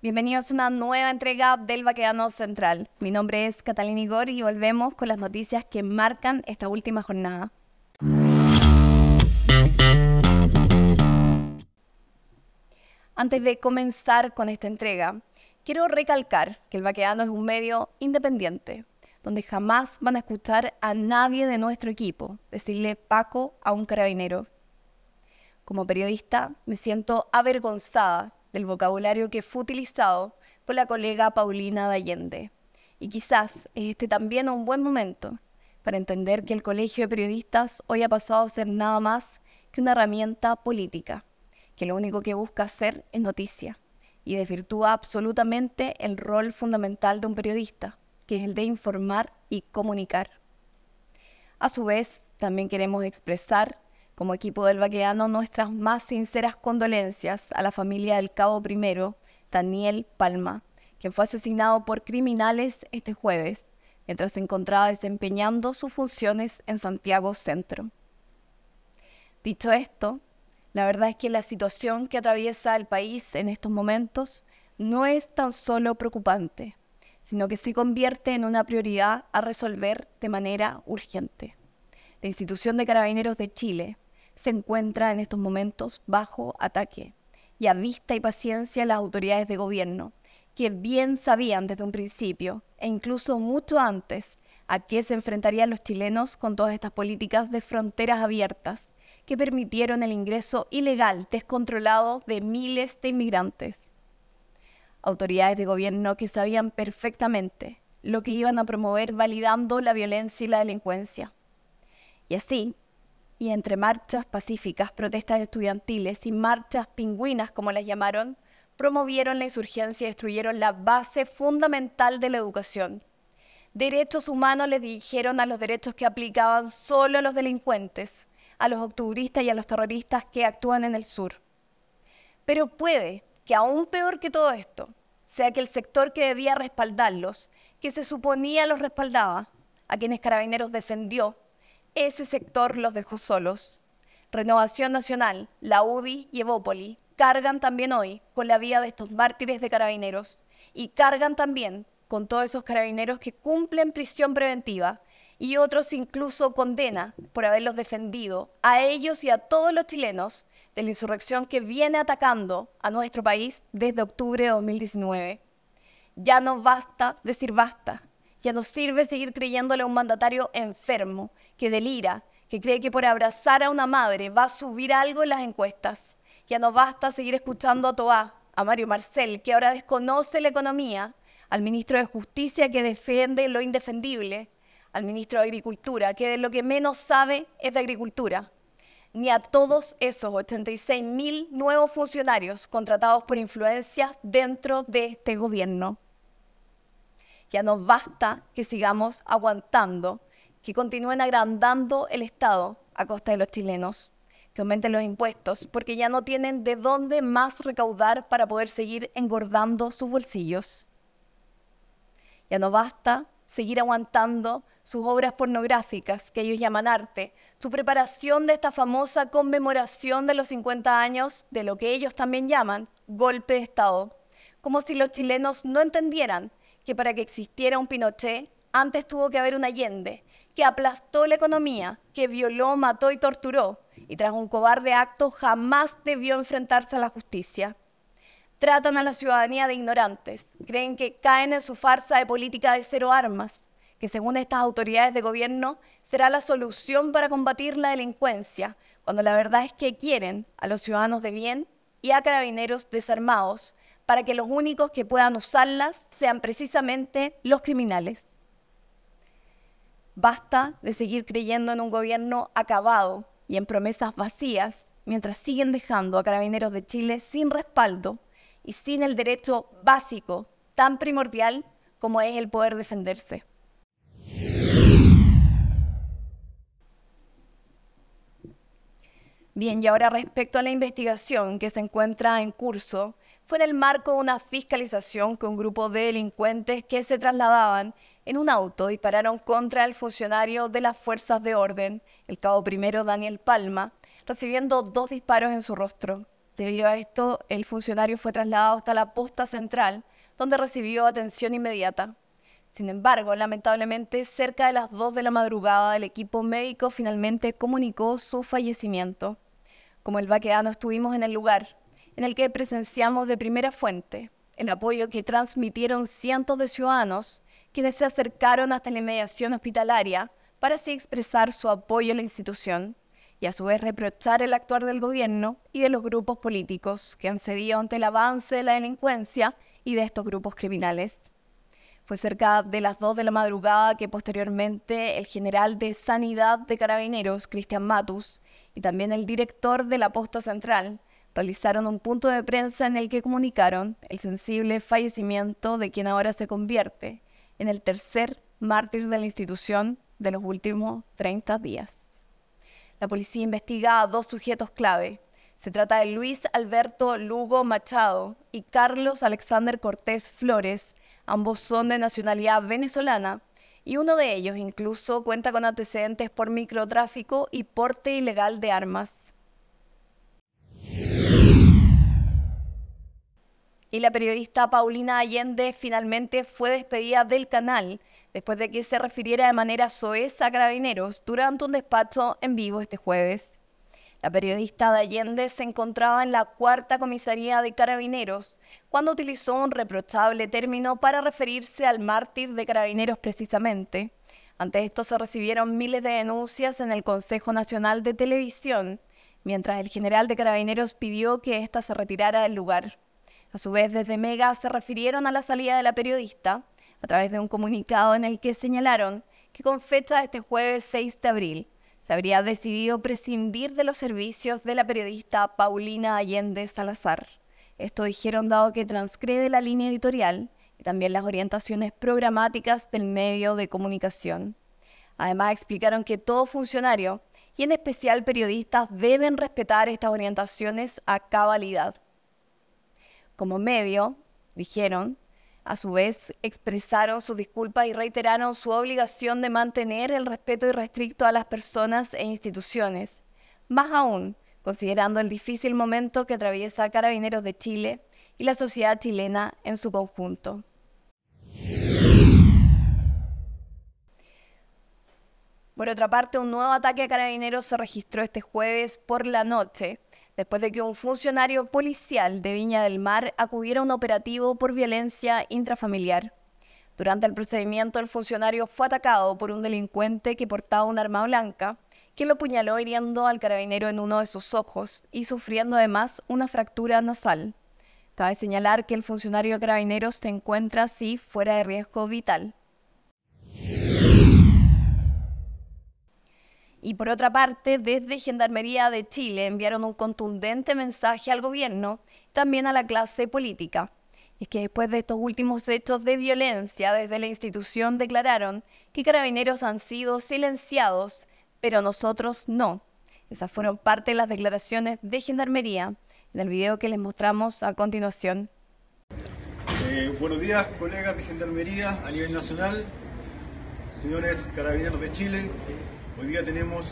Bienvenidos a una nueva entrega del Baquedano Central. Mi nombre es Catalina Igor y volvemos con las noticias que marcan esta última jornada. Antes de comenzar con esta entrega, quiero recalcar que el Baquedano es un medio independiente, donde jamás van a escuchar a nadie de nuestro equipo decirle Paco a un carabinero. Como periodista, me siento avergonzada el vocabulario que fue utilizado por la colega Paulina allende Y quizás este también un buen momento para entender que el Colegio de Periodistas hoy ha pasado a ser nada más que una herramienta política, que lo único que busca hacer es noticia y desvirtúa absolutamente el rol fundamental de un periodista, que es el de informar y comunicar. A su vez, también queremos expresar como equipo del vaqueano nuestras más sinceras condolencias a la familia del cabo primero, Daniel Palma, quien fue asesinado por criminales este jueves, mientras se encontraba desempeñando sus funciones en Santiago Centro. Dicho esto, la verdad es que la situación que atraviesa el país en estos momentos no es tan solo preocupante, sino que se convierte en una prioridad a resolver de manera urgente. La institución de carabineros de Chile, se encuentra en estos momentos bajo ataque y a vista y paciencia las autoridades de gobierno, que bien sabían desde un principio e incluso mucho antes a qué se enfrentarían los chilenos con todas estas políticas de fronteras abiertas que permitieron el ingreso ilegal descontrolado de miles de inmigrantes. Autoridades de gobierno que sabían perfectamente lo que iban a promover validando la violencia y la delincuencia. Y así, y entre marchas pacíficas, protestas estudiantiles y marchas pingüinas, como las llamaron, promovieron la insurgencia y destruyeron la base fundamental de la educación. Derechos humanos les dijeron a los derechos que aplicaban solo a los delincuentes, a los octubristas y a los terroristas que actúan en el sur. Pero puede que aún peor que todo esto, sea que el sector que debía respaldarlos, que se suponía los respaldaba, a quienes Carabineros defendió ese sector los dejó solos. Renovación Nacional, la UDI y Evópoli cargan también hoy con la vida de estos mártires de carabineros y cargan también con todos esos carabineros que cumplen prisión preventiva y otros incluso condena por haberlos defendido a ellos y a todos los chilenos de la insurrección que viene atacando a nuestro país desde octubre de 2019. Ya no basta decir basta. Ya no sirve seguir creyéndole a un mandatario enfermo, que delira, que cree que por abrazar a una madre va a subir algo en las encuestas. Ya no basta seguir escuchando a Toá, a Mario Marcel, que ahora desconoce la economía, al ministro de Justicia, que defiende lo indefendible, al ministro de Agricultura, que de lo que menos sabe es de agricultura, ni a todos esos 86 mil nuevos funcionarios contratados por influencias dentro de este gobierno. Ya nos basta que sigamos aguantando, que continúen agrandando el Estado a costa de los chilenos, que aumenten los impuestos, porque ya no tienen de dónde más recaudar para poder seguir engordando sus bolsillos. Ya no basta seguir aguantando sus obras pornográficas, que ellos llaman arte, su preparación de esta famosa conmemoración de los 50 años, de lo que ellos también llaman golpe de Estado, como si los chilenos no entendieran que para que existiera un Pinochet, antes tuvo que haber un Allende, que aplastó la economía, que violó, mató y torturó, y tras un cobarde acto jamás debió enfrentarse a la justicia. Tratan a la ciudadanía de ignorantes, creen que caen en su farsa de política de cero armas, que según estas autoridades de gobierno será la solución para combatir la delincuencia, cuando la verdad es que quieren a los ciudadanos de bien y a carabineros desarmados, para que los únicos que puedan usarlas sean precisamente los criminales. Basta de seguir creyendo en un gobierno acabado y en promesas vacías mientras siguen dejando a carabineros de Chile sin respaldo y sin el derecho básico tan primordial como es el poder defenderse. Bien, y ahora respecto a la investigación que se encuentra en curso fue en el marco de una fiscalización que un grupo de delincuentes que se trasladaban en un auto dispararon contra el funcionario de las fuerzas de orden, el cabo primero Daniel Palma, recibiendo dos disparos en su rostro. Debido a esto, el funcionario fue trasladado hasta la posta central, donde recibió atención inmediata. Sin embargo, lamentablemente, cerca de las 2 de la madrugada, el equipo médico finalmente comunicó su fallecimiento. Como el vaquedano estuvimos en el lugar, en el que presenciamos de primera fuente el apoyo que transmitieron cientos de ciudadanos quienes se acercaron hasta la inmediación hospitalaria para así expresar su apoyo a la institución y a su vez reprochar el actuar del gobierno y de los grupos políticos que han cedido ante el avance de la delincuencia y de estos grupos criminales. Fue cerca de las 2 de la madrugada que posteriormente el general de Sanidad de Carabineros, Cristian Matus, y también el director de la Posta Central, realizaron un punto de prensa en el que comunicaron el sensible fallecimiento de quien ahora se convierte en el tercer mártir de la institución de los últimos 30 días. La policía investiga a dos sujetos clave. Se trata de Luis Alberto Lugo Machado y Carlos Alexander Cortés Flores. Ambos son de nacionalidad venezolana y uno de ellos incluso cuenta con antecedentes por microtráfico y porte ilegal de armas. y la periodista Paulina Allende finalmente fue despedida del canal después de que se refiriera de manera soez a carabineros durante un despacho en vivo este jueves. La periodista de Allende se encontraba en la cuarta comisaría de carabineros cuando utilizó un reprochable término para referirse al mártir de carabineros precisamente. Ante esto se recibieron miles de denuncias en el Consejo Nacional de Televisión, mientras el general de carabineros pidió que ésta se retirara del lugar. A su vez, desde Mega se refirieron a la salida de la periodista a través de un comunicado en el que señalaron que con fecha de este jueves 6 de abril se habría decidido prescindir de los servicios de la periodista Paulina Allende Salazar. Esto dijeron dado que transcribe la línea editorial y también las orientaciones programáticas del medio de comunicación. Además explicaron que todo funcionario y en especial periodistas deben respetar estas orientaciones a cabalidad como medio, dijeron, a su vez, expresaron su disculpa y reiteraron su obligación de mantener el respeto y irrestricto a las personas e instituciones. Más aún, considerando el difícil momento que atraviesa Carabineros de Chile y la sociedad chilena en su conjunto. Por otra parte, un nuevo ataque a Carabineros se registró este jueves por la noche después de que un funcionario policial de Viña del Mar acudiera a un operativo por violencia intrafamiliar. Durante el procedimiento, el funcionario fue atacado por un delincuente que portaba un arma blanca, quien lo puñaló hiriendo al carabinero en uno de sus ojos y sufriendo además una fractura nasal. Cabe señalar que el funcionario carabinero se encuentra así fuera de riesgo vital. Y por otra parte, desde Gendarmería de Chile enviaron un contundente mensaje al gobierno, también a la clase política. es que después de estos últimos hechos de violencia, desde la institución declararon que carabineros han sido silenciados, pero nosotros no. Esas fueron parte de las declaraciones de Gendarmería en el video que les mostramos a continuación. Eh, buenos días, colegas de Gendarmería a nivel nacional, señores carabineros de Chile, Hoy día tenemos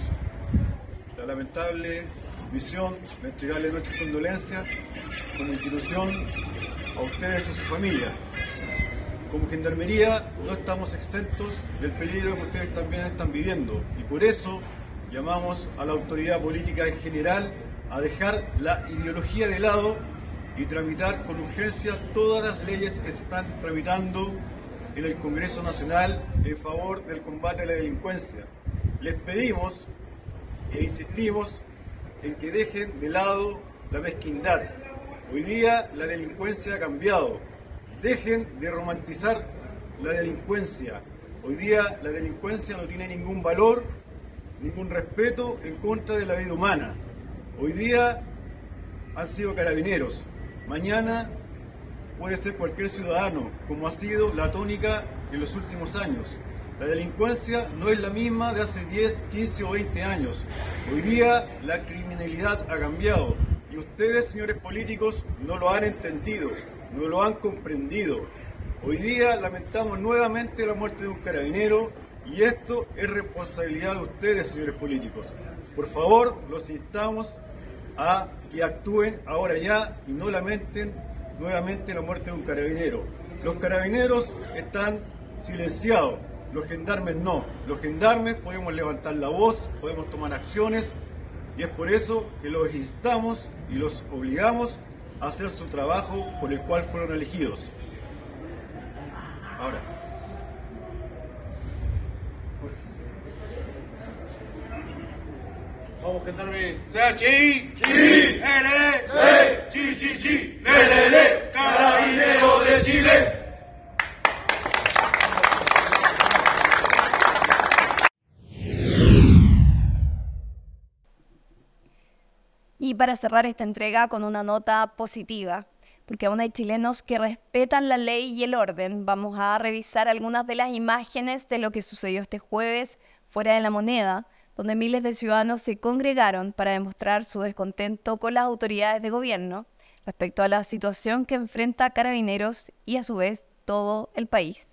la lamentable misión de entregarle nuestras condolencias como institución a ustedes y a su familia. Como gendarmería no estamos exentos del peligro que ustedes también están viviendo y por eso llamamos a la autoridad política en general a dejar la ideología de lado y tramitar con urgencia todas las leyes que se están tramitando en el Congreso Nacional en favor del combate a la delincuencia les pedimos e insistimos en que dejen de lado la mezquindad. Hoy día la delincuencia ha cambiado. Dejen de romantizar la delincuencia. Hoy día la delincuencia no tiene ningún valor, ningún respeto en contra de la vida humana. Hoy día han sido carabineros. Mañana puede ser cualquier ciudadano, como ha sido la tónica en los últimos años. La delincuencia no es la misma de hace 10, 15 o 20 años. Hoy día la criminalidad ha cambiado y ustedes, señores políticos, no lo han entendido, no lo han comprendido. Hoy día lamentamos nuevamente la muerte de un carabinero y esto es responsabilidad de ustedes, señores políticos. Por favor, los instamos a que actúen ahora ya y no lamenten nuevamente la muerte de un carabinero. Los carabineros están silenciados, los gendarmes no. Los gendarmes podemos levantar la voz, podemos tomar acciones y es por eso que los instamos y los obligamos a hacer su trabajo por el cual fueron elegidos. Ahora. Vamos, gendarme. de Chile. para cerrar esta entrega con una nota positiva, porque aún hay chilenos que respetan la ley y el orden. Vamos a revisar algunas de las imágenes de lo que sucedió este jueves fuera de la moneda, donde miles de ciudadanos se congregaron para demostrar su descontento con las autoridades de gobierno respecto a la situación que enfrenta Carabineros y a su vez todo el país.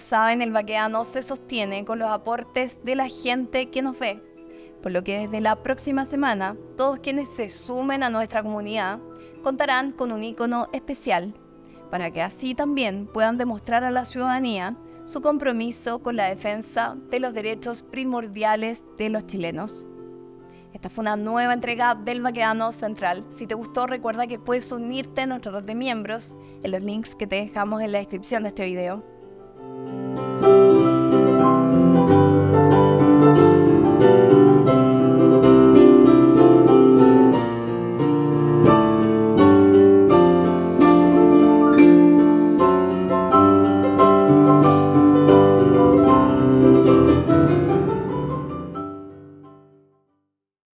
saben, el Vaqueano se sostiene con los aportes de la gente que nos ve. Por lo que desde la próxima semana, todos quienes se sumen a nuestra comunidad contarán con un icono especial para que así también puedan demostrar a la ciudadanía su compromiso con la defensa de los derechos primordiales de los chilenos. Esta fue una nueva entrega del Vaqueano Central. Si te gustó, recuerda que puedes unirte a nuestro red de miembros en los links que te dejamos en la descripción de este video.